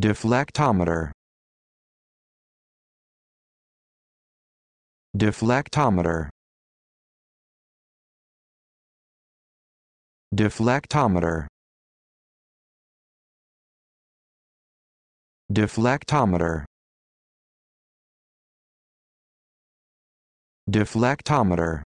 Deflectometer Deflectometer Deflectometer Deflectometer Deflectometer